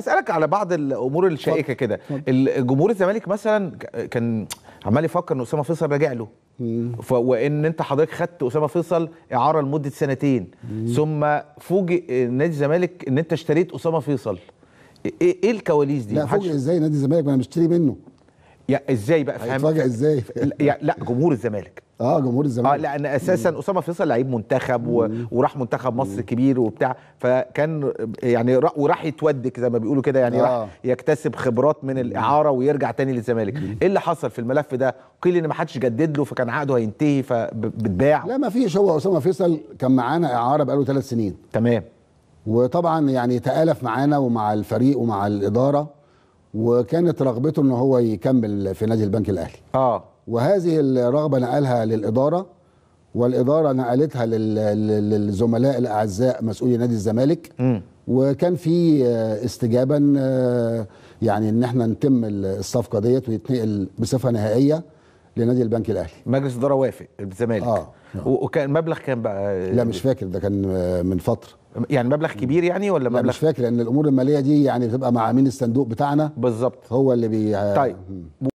اسالك على بعض الامور الشائكه كده جمهور الزمالك مثلا كان عمال يفكر ان اسامه فيصل راجع له وان انت حضرتك خدت اسامه فيصل اعاره لمده سنتين مم. ثم فوجئ نادي الزمالك ان انت اشتريت اسامه فيصل ايه, إيه الكواليس دي؟ لا فوجئ ازاي نادي الزمالك ما انا مشتري منه يا ازاي بقى فاهم؟ ازاي؟ لا جمهور الزمالك اه جمهور الزمالك اه لان اساسا اسامه فيصل لعيب منتخب و... وراح منتخب مصر كبير وبتاع فكان يعني ر... وراح يتودك زي ما بيقولوا كده يعني آه. راح يكتسب خبرات من الاعاره ويرجع تاني للزمالك ايه اللي حصل في الملف ده قيل ان ما حدش جدد له فكان عقده هينتهي فبتباع لا ما فيش هو اسامه فيصل كان معانا اعاره بقاله ثلاث سنين تمام وطبعا يعني تالف معانا ومع الفريق ومع الاداره وكانت رغبته ان هو يكمل في نادي البنك الاهلي اه وهذه الرغبه نقلها للاداره والاداره نقلتها للزملاء الاعزاء مسؤولي نادي الزمالك م. وكان في استجابه آه، يعني ان احنا نتم الصفقه ديت ويتنقل بصفه نهائيه لنادي البنك الاهلي مجلس الاداره وافق الزمالك اه نعم. وكان المبلغ كان بقى آه، لا مش فاكر ده كان آه، من فتره يعني مبلغ كبير يعني ولا مبلغ لا مش فاكر لان الامور الماليه دي يعني بتبقى مع امين الصندوق بتاعنا بالظبط هو اللي بي طيب